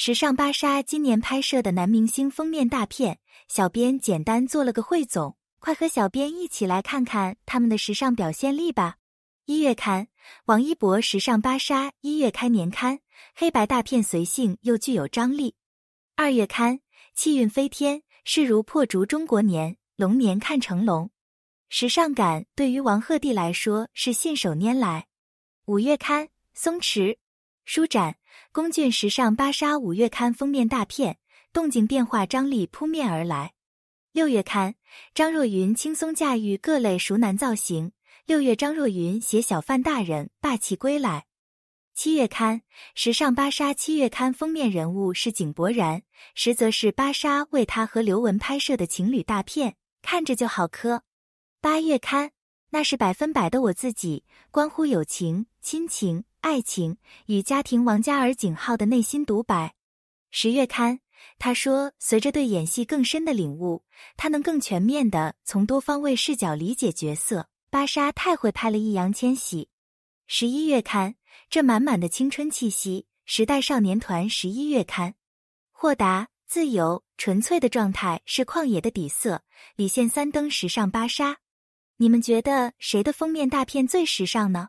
时尚芭莎今年拍摄的男明星封面大片，小编简单做了个汇总，快和小编一起来看看他们的时尚表现力吧。一月刊，王一博时尚芭莎一月刊年刊，黑白大片随性又具有张力。二月刊，气运飞天，势如破竹，中国年，龙年看成龙，时尚感对于王鹤棣来说是信手拈来。五月刊，松弛，舒展。龚俊时尚芭莎五月刊封面大片，动静变化，张力扑面而来。六月刊，张若昀轻松驾驭各类熟男造型。六月，张若昀携小范大人霸气归来。七月刊，时尚芭莎七月刊封面人物是井柏然，实则是芭莎为他和刘雯拍摄的情侣大片，看着就好磕。八月刊，那是百分百的我自己，关乎友情、亲情。爱情与家庭，王嘉尔、景浩的内心独白，十月刊。他说，随着对演戏更深的领悟，他能更全面的从多方位视角理解角色。芭莎太会拍了易烊千玺，十一月刊。这满满的青春气息，时代少年团十一月刊。豁达、自由、纯粹的状态是旷野的底色。李现三登时尚芭莎，你们觉得谁的封面大片最时尚呢？